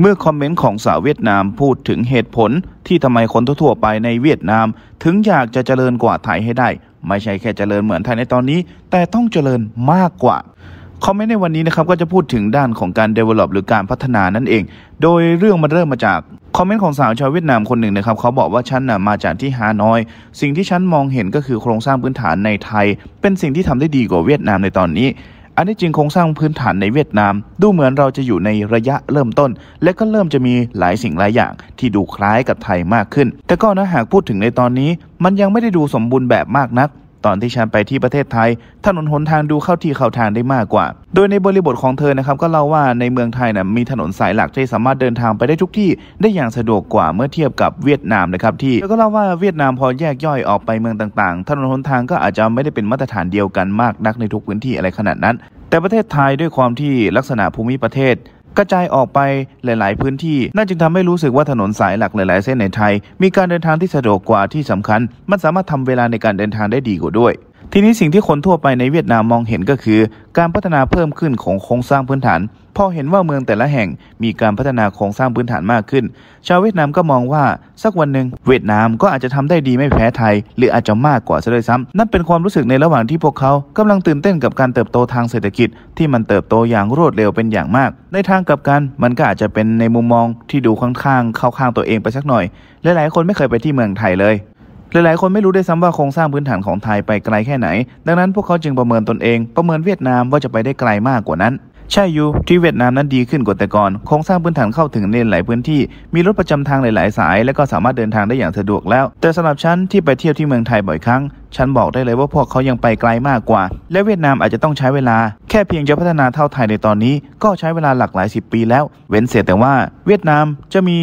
เมื่อคอมเมนต์ของสาวเวียดนามพูดถึงเหตุผลที่ทำไมคนทั่วไปในเวียดนาม ถึงอยากจะเจริญกว่าไทยให้ได้ไม่ใช่แค่เจริญเหมือนไทยในตอนนี้ แต่ต้องเจริญมากกว่าคอมเมนต์ในวันนี้นะครับก็จะพูดถึงด้านของการ develop หรือการพัฒนานั่นเอง โดยเรื่องมันเริ่มมาจากคอมเมนต์ของสาวชาวเวียดนามคนหนึ่งนะครับเขาบอกว่าฉันนะมาจากที่ฮานอย สิ่งที่ฉันมองเห็นก็คือโครงสร้างพื้นฐานในไทย เป็นสิ่งที่ทำได้ดีกว่าเวียดนามในตอนนี้อันนี้จริงโครงสร้างพื้นฐานในเวียดนาม ดูเหมือนเราจะอยู่ในระยะเริ่มต้น และก็เริ่มจะมีหลายสิ่งหลายอย่างที่ดูคล้ายกับไทยมากขึ้น แต่ก็นะหากพูดถึงในตอนนี้มันยังไม่ได้ดูสมบูรณ์แบบมากนักตอนที่ฉันไปที่ประเทศไทย ถนนหนทางดูเข้าที่เข้าทางได้มากกว่า โดยในบริบทของเธอนะครับก็เล่าว่าในเมืองไทยนะมีถนนสายหลักที่สามารถเดินทางไปได้ทุกที่ได้อย่างสะดวกกว่าเมื่อเทียบกับเวียดนามนะครับที่เธอก็เล่าว่าเวียดนามพอแยกย่อยออกไปเมืองต่างๆ ถนนหนทางก็อาจจะไม่ได้เป็นมาตรฐานเดียวกันมากนักในทุกพื้นที่อะไรขนาดนั้น แต่ประเทศไทยด้วยความที่ลักษณะภูมิประเทศกระจายออกไปหลายๆ พื้นที่น่าจึงทำให้รู้สึกว่าถนนสายหลักหลายๆเส้นในไทย มีการเดินทางที่สะดวกกว่าที่สำคัญ มันสามารถทำเวลาในการเดินทางได้ดีกว่าด้วยทีนี้สิ่งที่คนทั่วไปในเวียดนามมองเห็นก็คือ การพัฒนาเพิ่มขึ้นของโครงสร้างพื้นฐานพอเห็นว่าเมืองแต่ละแห่งมีการพัฒนาโครงสร้างพื้นฐานมากขึ้น ชาวเวียดนามก็มองว่า สักวันหนึ่งเวียดนามก็อาจจะทำได้ดีไม่แพ้ไทย หรืออาจจะมากกว่าซะด้วยซ้ำ นั่นเป็นความรู้สึกในระหว่างที่พวกเขากำลังตื่นเต้นกับการเติบโตทางเศรษฐกิจที่มันเติบโตอย่างรวดเร็วเป็นอย่างมากในทางกลับกัน มันก็อาจจะเป็นในมุมมองที่ดูค่อนข้างเข้าข้างตัวเองไปสักหน่อย หลายๆ คนไม่เคยไปที่เมืองไทยเลยหลายๆคนไม่รู้ด้วยซ้ำว่าโครงสร้างพื้นฐานของไทยไปไกลแค่ไหน ดังนั้นพวกเขาจึงประเมินตนเองประเมินเวียดนามว่าจะไปได้ไกลมากกว่านั้นใช่อยู่ที่เวียดนามนั้นดีขึ้นกว่าแต่ก่อนโครงสร้างพื้นฐานเข้าถึงในหลายพื้นที่มีรถประจำทางหลายๆสาย และก็สามารถเดินทางได้อย่างสะดวกแล้ว แต่สำหรับฉันที่ไปเที่ยวที่เมืองไทยบ่อยครั้ง ฉันบอกได้เลยว่าพวกเขายังไปไกลมากกว่า และเวียดนามอาจจะต้องใช้เวลา แค่เพียงจะพัฒนาเท่าไทยในตอนนี้ก็ใช้เวลาหลักหลายสิบปีแล้ว เว้นเสียแต่ว่า เวียดนามจะมี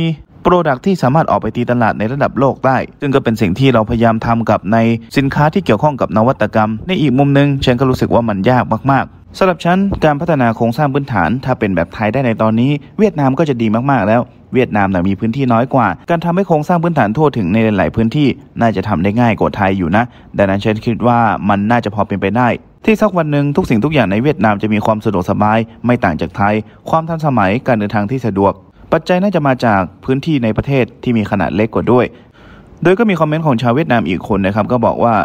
โปรดักที่สามารถออกไปตีตลาดในระดับโลกได้ ซึ่งก็เป็นสิ่งที่เราพยายามทำกับในสินค้าที่เกี่ยวข้องกับนวัตกรรม ในอีกมุมนึงฉันก็รู้สึกว่ามันยากมาก ๆ สำหรับฉัน การพัฒนาโครงสร้างพื้นฐานถ้าเป็นแบบไทยได้ในตอนนี้ เวียดนามก็จะดีมาก ๆ แล้วเวียดนามนะมีพื้นที่น้อยกว่า การทำให้โครงสร้างพื้นฐานทั่วถึงในหลายๆพื้นที่น่าจะทำได้ง่ายกว่าไทยอยู่นะ ดังนั้นฉันคิดว่ามันน่าจะพอเป็นไปได้ ที่สักวันหนึ่งทุกสิ่งทุกอย่างในเวียดนามจะมีความสะดวกสบายไม่ต่างจากไทย ความทันสมัยการเดินทางที่สะดวกปัจจัยน่าจะมาจากพื้นที่ในประเทศที่มีขนาดเล็กกว่าด้วย โดยก็มีคอมเมนต์ของชาวเวียดนามอีกคนนะครับก็บอกว่า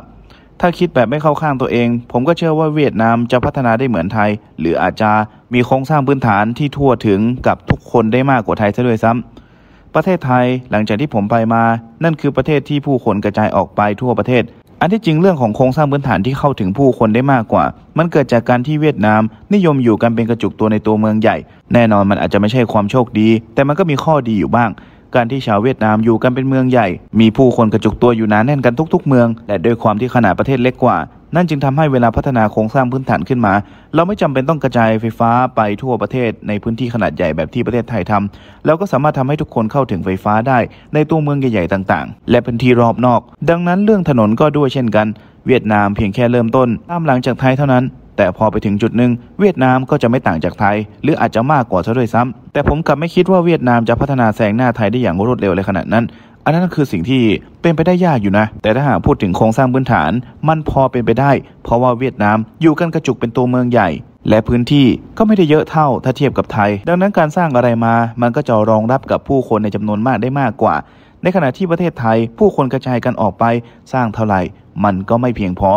ถ้าคิดแบบไม่เข้าข้างตัวเอง ผมก็เชื่อว่าเวียดนามจะพัฒนาได้เหมือนไทย หรืออาจจะมี โครงสร้างพื้นฐานที่ทั่วถึงกับทุกคนได้มากกว่าไทยซะด้วยซ้ำประเทศไทยหลังจากที่ผมไปมา นั่นคือประเทศที่ผู้คนกระจายออกไปทั่วประเทศอันที่จริงเรื่องของโครงสร้างพื้นฐานที่เข้าถึงผู้คนได้มากกว่า มันเกิดจากการที่เวียดนามนิยมอยู่กันเป็นกระจุกตัวในตัวเมืองใหญ่ แน่นอนมันอาจจะไม่ใช่ความโชคดี แต่มันก็มีข้อดีอยู่บ้าง การที่ชาวเวียดนามอยู่กันเป็นเมืองใหญ่ มีผู้คนกระจุกตัวอยู่หนานแน่นกันทุกๆ เมือง และด้วยความที่ขนาดประเทศเล็กกว่านั่นจึงทำให้เวลาพัฒนาโครงสร้างพื้นฐานขึ้นมา เราไม่จำเป็นต้องกระจายไฟฟ้าไปทั่วประเทศในพื้นที่ขนาดใหญ่แบบที่ประเทศไทยทำแล้วก็สามารถทำให้ทุกคนเข้าถึงไฟฟ้าได้ในตัวเมืองใหญ่ๆต่างๆ และพื้นที่รอบนอก ดังนั้นเรื่องถนนก็ด้วยเช่นกัน เวียดนามเพียงแค่เริ่มต้นตามหลังจากไทยเท่านั้น แต่พอไปถึงจุดหนึ่ง เวียดนามก็จะไม่ต่างจากไทย หรืออาจจะมากกว่าซะด้วยซ้ำ แต่ผมกลับไม่คิดว่าเวียดนามจะพัฒนาแซงหน้าไทยได้อย่างรวดเร็วเลยขนาดนั้นอันนั้นคือสิ่งที่เป็นไปได้ยากอยู่นะ แต่ถ้าหากพูดถึงโครงสร้างพื้นฐาน มันพอเป็นไปได้ เพราะว่าเวียดนามอยู่กันกระจุกเป็นตัวเมืองใหญ่ และพื้นที่ก็ไม่ได้เยอะเท่าถ้าเทียบกับไทย ดังนั้นการสร้างอะไรมา มันก็จะรองรับกับผู้คนในจำนวนมากได้มากกว่า ในขณะที่ประเทศไทยผู้คนกระจายกันออกไปสร้างเท่าไหร่มันก็ไม่เพียงพอ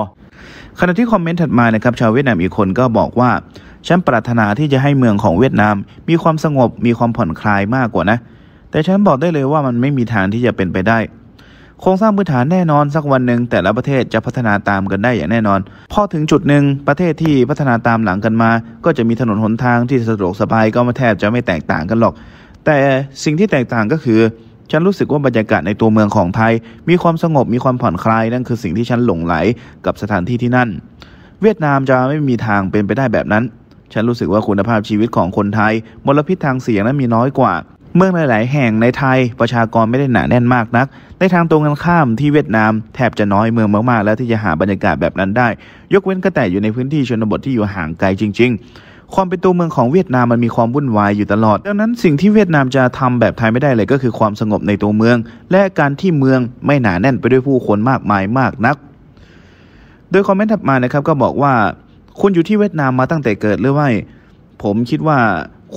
ขณะที่คอมเมนต์ถัดมานะครับ ชาวเวียดนามอีกคนก็บอกว่า ฉันปรารถนาที่จะให้เมืองของเวียดนามมีความสงบมีความผ่อนคลายมากกว่านะแต่ฉันบอกได้เลยว่ามันไม่มีทางที่จะเป็นไปได้ โครงสร้างพื้นฐานแน่นอนสักวันหนึ่งแต่ละประเทศจะพัฒนาตามกันได้อย่างแน่นอน พอถึงจุดหนึ่งประเทศที่พัฒนาตามหลังกันมา ก็จะมีถนนหนทางที่สะดวกสบายก็มาแทบจะไม่แตกต่างกันหรอก แต่สิ่งที่แตกต่างก็คือ ฉันรู้สึกว่าบรรยากาศในตัวเมืองของไทย มีความสงบมีความผ่อนคลายนั่นคือสิ่งที่ฉันหลงไหลกับสถานที่ที่นั่น เวียดนามจะไม่มีทางเป็นไปได้แบบนั้น ฉันรู้สึกว่าคุณภาพชีวิตของคนไทย มลพิษทางเสียงนั้นมีน้อยกว่าเมืองหลาย ๆแห่งในไทยประชากรไม่ได้หนาแน่นมากนักในทางตรงกันข้ามที่เวียดนาม แทบจะน้อยเมืองมากๆ แล้วที่จะหาบรรยากาศแบบนั้นได้ ยกเว้นก็แต่อยู่ในพื้นที่ชนบทที่อยู่ห่างไกลจริง ๆ ความเป็นตัวเมืองของเวียดนามมันมีความวุ่นวายอยู่ตลอด ดังนั้นสิ่งที่เวียดนามจะทำแบบไทยไม่ได้เลย ก็คือความสงบในตัวเมือง และการที่เมืองไม่หนาแน่นไปด้วยผู้คนมากมายมากนัก โดยคอมเมนต์ถัดมานะครับก็บอกว่าคุณอยู่ที่เวียดนามมาตั้งแต่เกิดหรือไม่ผมคิดว่า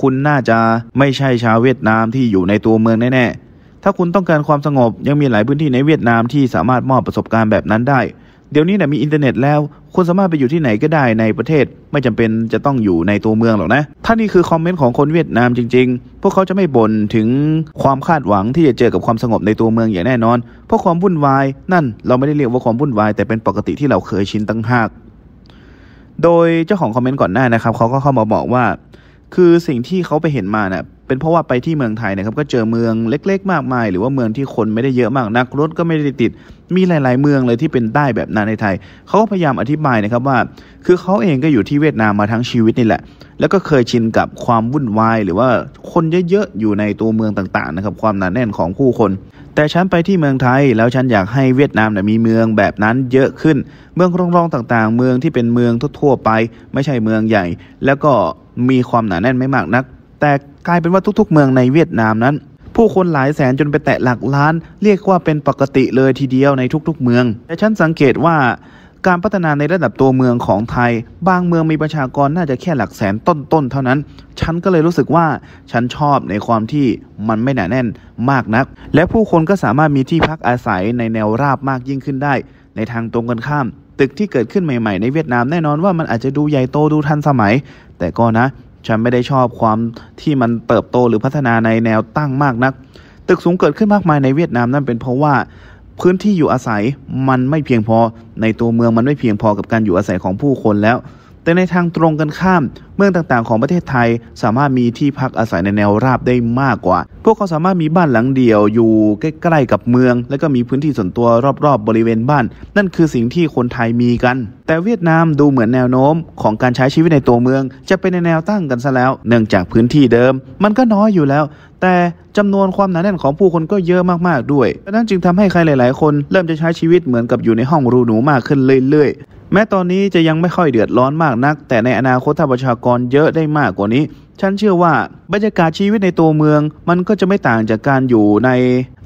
คุณน่าจะไม่ใช่ชาวเวียดนามที่อยู่ในตัวเมืองแน่ๆ ถ้าคุณต้องการความสงบยังมีหลายพื้นที่ในเวียดนามที่สามารถมอบประสบการณ์แบบนั้นได้ เดี๋ยวนี้เนี่ยมีอินเทอร์เน็ตแล้ว คุณสามารถไปอยู่ที่ไหนก็ได้ในประเทศ ไม่จำเป็นจะต้องอยู่ในตัวเมืองหรอกนะ ท่านี่คือคอมเมนต์ของคนเวียดนามจริงๆ พวกเขาจะไม่บ่นถึงความคาดหวังที่จะเจอกับความสงบในตัวเมืองอย่างแน่นอนเพราะความวุ่นวายนั่นเราไม่ได้เรียกว่าความวุ่นวายแต่เป็นปกติที่เราเคยชินตั้งหากโดยเจ้าของคอมเมนต์ก่อนหน้านะครับเขาก็เข้ามาบอกว่าคือสิ่งที่เขาไปเห็นมาเนี่ยเป็นเพราะว่าไปที่เมืองไทยนะครับ ก็เจอเมืองเล็ก ๆ มากมาย หรือว่าเมืองที่คนไม่ได้เยอะมาก นักรถก็ไม่ได้ติด มีหลาย ๆ เมืองเลยที่เป็นใต้แบบนั้นในไทย เขาพยายามอธิบายนะครับว่า คือเขาเองก็อยู่ที่เวียดนามมาทั้งชีวิตนี่แหละ แล้วก็เคยชินกับความวุ่นวาย หรือว่าคนเยอะๆ อยู่ในตัวเมืองต่างๆ นะครับ ความหนาแน่นของผู้คน แต่ฉันไปที่เมืองไทยแล้วฉันอยากให้เวียดนามมีเมืองแบบนั้นเยอะขึ้น เมืองรองๆ ต่างๆ เมืองที่เป็นเมืองทั่วๆไป ไม่ใช่เมืองใหญ่ แล้วก็มีความหนาแน่นไม่มากนัก แต่กลายเป็นว่าทุกๆ เมืองในเวียดนามนั้น ผู้คนหลายแสนจนไปแตะหลักล้าน เรียกว่าเป็นปกติเลยทีเดียวในทุกๆ เมือง แต่ฉันสังเกตว่าการพัฒนาในระดับตัวเมืองของไทยบางเมืองมีประชากรน่าจะแค่หลักแสนต้นๆ เท่านั้น ฉันก็เลยรู้สึกว่าฉันชอบในความที่มันไม่หนาแน่นมากนัก และผู้คนก็สามารถมีที่พักอาศัยในแนวราบมากยิ่งขึ้นได้ในทางตรงกันข้ามตึกที่เกิดขึ้นใหม่ๆในเวียดนามแน่นอนว่ามันอาจจะดูใหญ่โตดูทันสมัย แต่ก็นะ ฉันไม่ได้ชอบความที่มันเติบโตหรือพัฒนาในแนวตั้งมากนัก ตึกสูงเกิดขึ้นมากมายในเวียดนามนั่นเป็นเพราะว่า พื้นที่อยู่อาศัยมันไม่เพียงพอในตัวเมืองมันไม่เพียงพอกับการอยู่อาศัยของผู้คนแล้วแต่ในทางตรงกันข้าม เมืองต่างๆของประเทศไทยสามารถมีที่พักอาศัยในแนวราบได้มากกว่า พวกเขาสามารถมีบ้านหลังเดียวอยู่ใกล้ๆกับเมือง และก็มีพื้นที่ส่วนตัวรอบๆบริเวณบ้าน นั่นคือสิ่งที่คนไทยมีกัน แต่เวียดนามดูเหมือนแนวโน้มของการใช้ชีวิตในตัวเมือง จะเป็นในแนวตั้งกันซะแล้วเนื่องจากพื้นที่เดิม มันก็น้อยอยู่แล้ว แต่จำนวนความหนาแน่นของผู้คนก็เยอะมากๆด้วยดังนั้นจึงทำให้ใครหลายๆคน เริ่มจะใช้ชีวิตเหมือนกับอยู่ในห้องรูหนูมากขึ้นเรื่อยๆแม้ตอนนี้จะยังไม่ค่อยเดือดร้อนมากนัก แต่ในอนาคตถ้าประชากรเยอะได้มากกว่านี้ ฉันเชื่อว่าบรรยากาศชีวิตในตัวเมือง มันก็จะไม่ต่างจากการอยู่ใน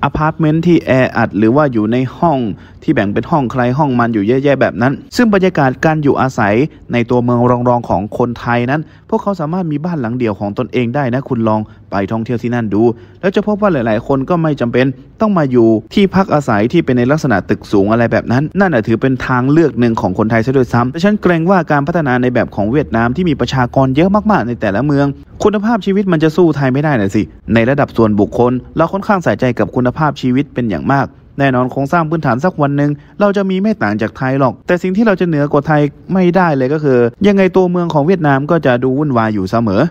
อพาร์ตเมนต์ที่แออัดหรือว่าอยู่ในห้องที่แบ่งเป็นห้องใครห้องมันอยู่แย่ๆแบบนั้น ซึ่งบรรยากาศการอยู่อาศัยในตัวเมืองรองๆของคนไทยนั้น พวกเขาสามารถมีบ้านหลังเดี่ยวของตนเองได้นะคุณลองไปท่องเที่ยวที่นั่นดู แล้วจะพบว่าหลาย ๆ คนก็ไม่จำเป็นต้องมาอยู่ที่พักอาศัยที่เป็นในลักษณะตึกสูงอะไรแบบนั้น นั่นถือเป็นทางเลือกหนึ่งของคนไทยซะด้วยซ้ำแต่ฉันเกรงว่าการพัฒนาในแบบของเวียดนาม ที่มีประชากรเยอะมากๆ ในแต่ละเมือง คุณภาพชีวิตมันจะสู้ไทยไม่ได้น่ะสิ ในระดับส่วนบุคคลเราค่อนข้างใส่ใจกับคุณภาพชีวิตเป็นอย่างมาก แน่นอนโครงสร้างพื้นฐานสักวันหนึ่งเราจะมีไม่ต่างจากไทยหรอก แต่สิ่งที่เราจะเหนือกว่าไทยไม่ได้เลยก็คือ ยังไงตัวเมืองของเวียดนามก็จะดูวุ่นวายอยู่เสมอ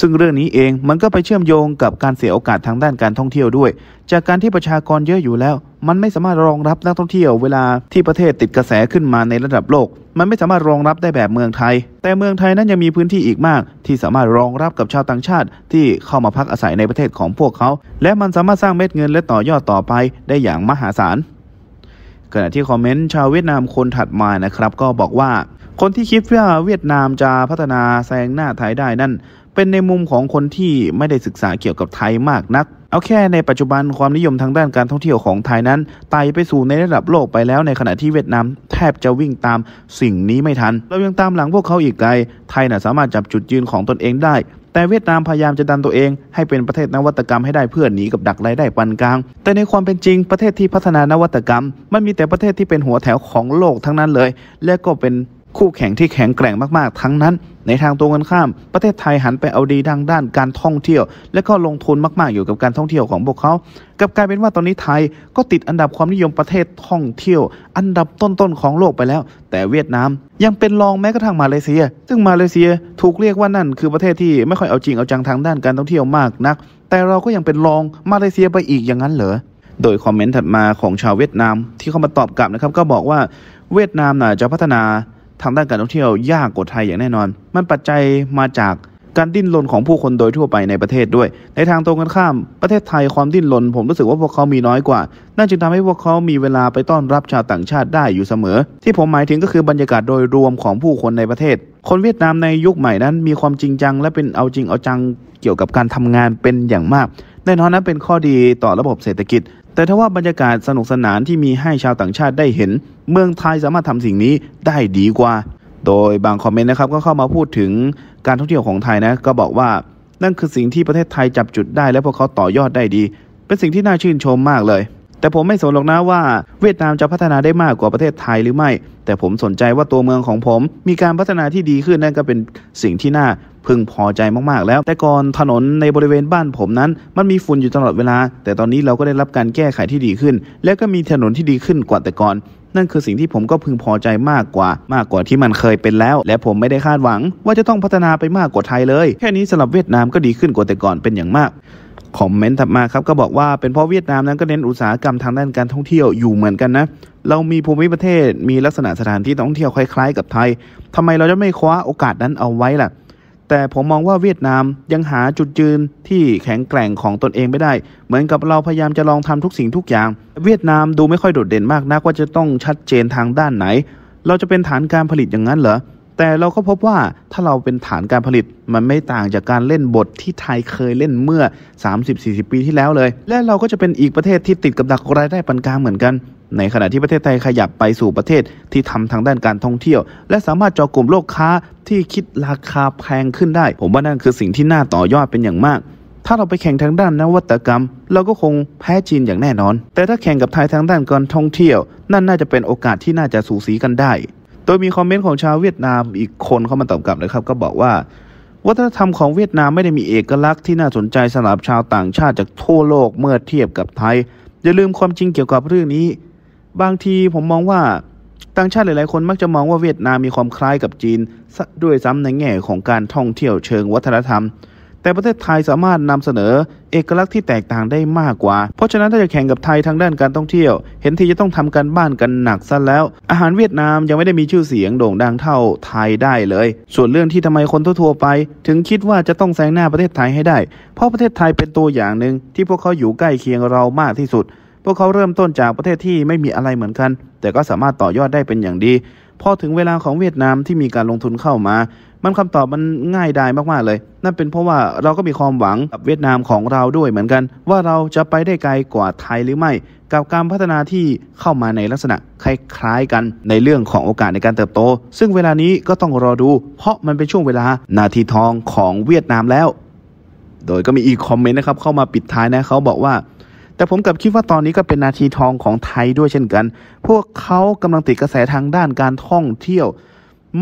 ซึ่งเรื่องนี้เองมันก็ไปเชื่อมโยงกับการเสียโอกาสทางด้านการท่องเที่ยวด้วย จากการที่ประชากรเยอะอยู่แล้ว มันไม่สามารถรองรับนักท่องเที่ยวเวลาที่ประเทศติดกระแสขึ้นมาในระดับโลก มันไม่สามารถรองรับได้แบบเมืองไทย แต่เมืองไทยนั้นยังมีพื้นที่อีกมาก ที่สามารถรองรับกับชาวต่างชาติที่เข้ามาพักอาศัยในประเทศของพวกเขา และมันสามารถสร้างเม็ดเงินและต่อยอดต่อไปได้อย่างมหาศาลขณะที่คอมเมนต์ชาวเวียดนามคนถัดมานะครับ ก็บอกว่า คนที่คิดว่าเวียดนามจะพัฒนาแซงหน้าไทยได้นั่นเป็นในมุมของคนที่ไม่ได้ศึกษาเกี่ยวกับไทยมากนัก เอาแค่ในปัจจุบันความนิยมทางด้านการท่องเที่ยวของไทยนั้นไต่ไปสู่ในระดับโลกไปแล้วในขณะที่เวียดนามแทบจะวิ่งตามสิ่งนี้ไม่ทัน เรายังตามหลังพวกเขาอีกไกล ไทยนะ่ะสามารถจับจุดยืนของตนเองได้ แต่เวียดนามพยายามจะดันตัวเอง ให้เป็นประเทศนวัตกรรมให้ได้เพื่อหนีกับดักรายได้ปานกลาง แต่ในความเป็นจริงประเทศที่พัฒนานวัตกรรม มันมีแต่ประเทศที่เป็นหัวแถวของโลกทั้งนั้นเลย และก็เป็นคู่แข่งที่แข็งแกร่งมากๆ ทั้งนั้น ในทางตรงกันข้าม ประเทศไทยหันไปเอาดีดังด้านการท่องเที่ยว และก็ลงทุนมาก ๆ อยู่กับการท่องเที่ยวของพวกเขา กับกลายเป็นว่าตอนนี้ไทยก็ติดอันดับความนิยมประเทศท่องเที่ยวอันดับต้นๆของโลกไปแล้ว แต่เวียดนามยังเป็นรองแม้กระทั่งมาเลเซีย ซึ่งมาเลเซียถูกเรียกว่านั่น คือประเทศที่ไม่ค่อยเอาจริงเอาจังทางด้านการท่องเที่ยวมากนัก แต่เราก็ยังเป็นรองมาเลเซียไปอีกอย่างนั้นเหรอ โดยคอมเมนต์ถัดมาของชาวเวียดนามที่เข้ามาตอบกลับนะครับ ก็บอกว่าเวียดนามน่ะจะพัฒนาทางด้านการท่องเที่ยวยากกว่าไทยอย่างแน่นอน มันปัจจัยมาจากการดิ้นรนของผู้คนโดยทั่วไปในประเทศด้วย ในทางตรงกันข้าม ประเทศไทยความดิ้นรนผมรู้สึกว่าพวกเขามีน้อยกว่าน่าจึงทำให้พวกเขามีเวลาไปต้อนรับชาวต่างชาติได้อยู่เสมอ ที่ผมหมายถึงก็คือบรรยากาศโดยรวมของผู้คนในประเทศ คนเวียดนามในยุคใหม่นั้นมีความจริงจัง และเป็นเอาจริงเอาจังเกี่ยวกับการทำงานเป็นอย่างมากแน่นอนนะเป็นข้อดีต่อระบบเศรษฐกิจ แต่ถ้าว่าบรรยากาศสนุกสนานที่มีให้ชาวต่างชาติได้เห็น เมืองไทยสามารถทำสิ่งนี้ได้ดีกว่า โดยบางคอมเมนต์นะครับก็เข้ามาพูดถึงการท่องเที่ยวของไทยนะก็บอกว่านั่นคือสิ่งที่ประเทศไทยจับจุดได้และพวกเขาต่อยอดได้ดี เป็นสิ่งที่น่าชื่นชมมากเลย แต่ผมไม่สนหรอกนะว่า เวียดนามจะพัฒนาได้มากกว่าประเทศไทยหรือไม่ แต่ผมสนใจว่าตัวเมืองของผมมีการพัฒนาที่ดีขึ้นนั่นก็เป็นสิ่งที่น่าพึงพอใจมากๆแล้ว แต่ก่อนถนนในบริเวณบ้านผมนั้น มันมีฝุ่นอยู่ตลอดเวลา แต่ตอนนี้เราก็ได้รับการแก้ไขที่ดีขึ้น และก็มีถนนที่ดีขึ้นกว่าแต่ก่อน นั่นคือสิ่งที่ผมก็พึงพอใจมากกว่ามากกว่าที่มันเคยเป็นแล้ว และผมไม่ได้คาดหวัง ว่าจะต้องพัฒนาไปมากกว่าไทยเลยแค่นี้สำหรับเวียดนามก็ดีขึ้นกว่าแต่ก่อนเป็นอย่างมากคอมเมนต์ถัดมาครับก็บอกว่าเป็นเพราะเวียดนามนั้นก็เน้นอุตสาหกรรมทางด้านการท่องเที่ยวอยู่เหมือนกันนะ เรามีภูมิประเทศมีลักษณะสถานที่ท่องเที่ยวคล้ายๆ กับไทย ทำไมเราจะไม่คว้าโอกาสนั้นเอาไว้ล่ะแต่ผมมองว่าเวียดนามยังหาจุดยืนที่แข็งแกร่งของตนเองไม่ได้ เหมือนกับเราพยายามจะลองทำทุกสิ่งทุกอย่าง เวียดนามดูไม่ค่อยโดดเด่นมากนักว่าจะต้องชัดเจนทางด้านไหน เราจะเป็นฐานการผลิตอย่างนั้นเหรอ แต่เราก็พบว่าถ้าเราเป็นฐานการผลิต มันไม่ต่างจากการเล่นบทที่ไทยเคยเล่นเมื่อ 30-40 ปีที่แล้วเลย และเราก็จะเป็นอีกประเทศที่ติดกับดักรายได้ปานกลางเหมือนกันในขณะที่ประเทศไทยขยับไปสู่ประเทศที่ทำทางด้านการท่องเที่ยว และสามารถจอกลุ่มลูกค้าที่คิดราคาแพงขึ้นได้ ผมว่านั่นคือสิ่งที่น่าต่อยอดเป็นอย่างมาก ถ้าเราไปแข่งทางด้านนวัตกรรม เราก็คงแพ้จีนอย่างแน่นอน แต่ถ้าแข่งกับไทยทางด้านการท่องเที่ยว นั่นน่าจะเป็นโอกาสที่น่าจะสูสีกันได้ โดยมีคอมเมนต์ของชาวเวียดนามอีกคนเข้ามาตอบกลับนะครับก็บอกว่า วัฒนธรรมของเวียดนามไม่ได้มีเอกลักษณ์ที่น่าสนใจสำหรับชาวต่างชาติจากทั่วโลกเมื่อเทียบกับไทย อย่าลืมความจริงเกี่ยวกับเรื่องนี้บางทีผมมองว่าต่างชาติหลาย ๆ คนมักจะมองว่าเวียดนามมีความคล้ายกับจีนด้วยซ้ำในแง่ของการท่องเที่ยวเชิงวัฒนธรรม แต่ประเทศไทยสามารถนำเสนอ เอกลักษณ์ที่แตกต่างได้มากกว่า เพราะฉะนั้นถ้าจะแข่งกับไทยทางด้านการท่องเที่ยวเห็นที่จะต้องทำการบ้านกันหนักซะแล้ว อาหารเวียดนามยังไม่ได้มีชื่อเสียงโด่งดังเท่าไทยได้เลย ส่วนเรื่องที่ทำไมคนทั่วไป ถึงคิดว่าจะต้องแซงหน้าประเทศไทยให้ได้เพราะประเทศไทยเป็นตัวอย่างหนึ่งที่พวกเขาอยู่ใกล้เคียงเรามากที่สุดวกเขาเริ่มต้นจากประเทศที่ไม่มีอะไรเหมือนกัน แต่ก็สามารถต่อยอดได้เป็นอย่างดี พอถึงเวลาของเวียดนามที่มีการลงทุนเข้ามา มันคำตอบมันง่ายดายมากๆเลย นั่นเป็นเพราะว่าเราก็มีความหวังกับเวียดนามของเราด้วยเหมือนกัน ว่าเราจะไปได้ไกลกว่าไทยหรือไม่กับการพัฒนาที่เข้ามาในลักษณะคล้ายๆกันในเรื่องของโอกาสในการเติบโต ซึ่งเวลานี้ก็ต้องรอดูเพราะมันเป็นช่วงเวลานาทีทองของเวียดนามแล้ว โดยก็มีอีกคอมเมนต์นะครับเข้ามาปิดท้ายนะเขาบอกว่าแต่ผมกลับคิดว่าตอนนี้ก็เป็นนาทีทองของไทยด้วยเช่นกัน พวกเขากำลังติดกระแสทางด้านการท่องเที่ยว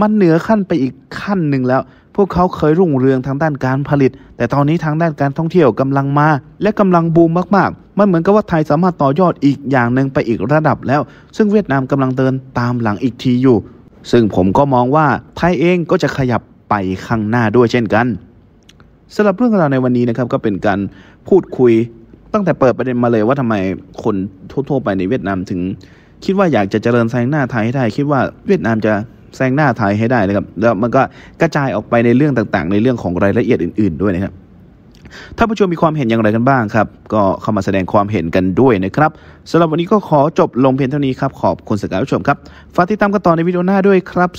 มันเหนือขั้นไปอีกขั้นหนึ่งแล้ว พวกเขาเคยรุ่งเรืองทางด้านการผลิต แต่ตอนนี้ทางด้านการท่องเที่ยวกำลังมาและกำลังบูมมาก ๆ มันเหมือนกับว่าไทยสามารถต่อยอดอีกอย่างหนึ่งไปอีกระดับแล้ว ซึ่งเวียดนามกำลังเดินตามหลังอีกทีอยู่ ซึ่งผมก็มองว่าไทยเองก็จะขยับไปข้างหน้าด้วยเช่นกันสำหรับเรื่องราวในวันนี้นะครับก็เป็นการพูดคุยตั้งแต่เปิดประเด็นมาเลยว่าทำไมคนทั่วๆไปในเวียดนามถึง คิดว่าอยากจะเจริญแซงหน้าไทยให้ได้ คิดว่าเวียดนามจะแซงหน้าไทยให้ได้นะครับแล้วมันก็กระจายออกไปในเรื่องต่างๆ ในเรื่องของรายละเอียดอื่นๆ ด้วยนะครับถ้าผู้ชมมีความเห็นอย่างไรกันบ้างครับก็เข้ามาแสดงความเห็นกันด้วยนะครับสำหรับวันนี้ก็ขอจบลงเพียงเท่านี้ครับขอบคุณสักู้ชมครับฝากติดตามกันต่อในวิดีโอหน้าด้วยครับ